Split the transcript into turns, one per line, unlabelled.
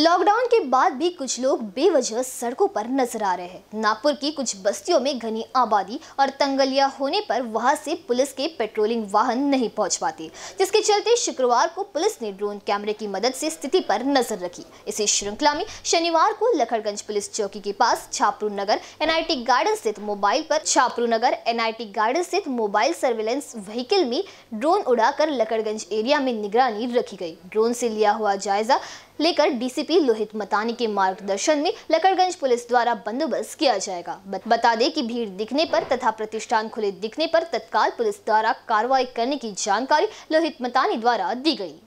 lockdown के बाद भी कुछ लोग बेवजह सड़कों पर नजर आ रहे हैं नागपुर की कुछ बस्तियों में घनी आबादी और तंगलिया होने पर वहां से पुलिस के पेट्रोलिंग वाहन नहीं पहुंच पाते जिसके चलते शुक्रवार को पुलिस ने ड्रोन कैमरे की मदद से स्थिति पर नजर रखी इसी श्रृंखला में शनिवार को लखड़गंज पुलिस चौकी के पास छापरू नगर एनआईटी गार्डन स्थित मोबाइल पर छापरू नगर एनआईटी गार्डन स्थित मोबाइल सर्विलेंस व्हीकल में ड्रोन उड़ाकर लखड़गंज एरिया में निगरानी रखी गई ड्रोन से लिया हुआ जायजा लेकर डीसीपी लोहित मतानी के मार्गदर्शन में लकड़गंज पुलिस द्वारा बंदोबस्त किया जाएगा बता दें कि भीड़ दिखने पर तथा प्रतिष्ठान खुले दिखने पर तत्काल पुलिस द्वारा कार्रवाई करने की जानकारी लोहित मतानी द्वारा दी गई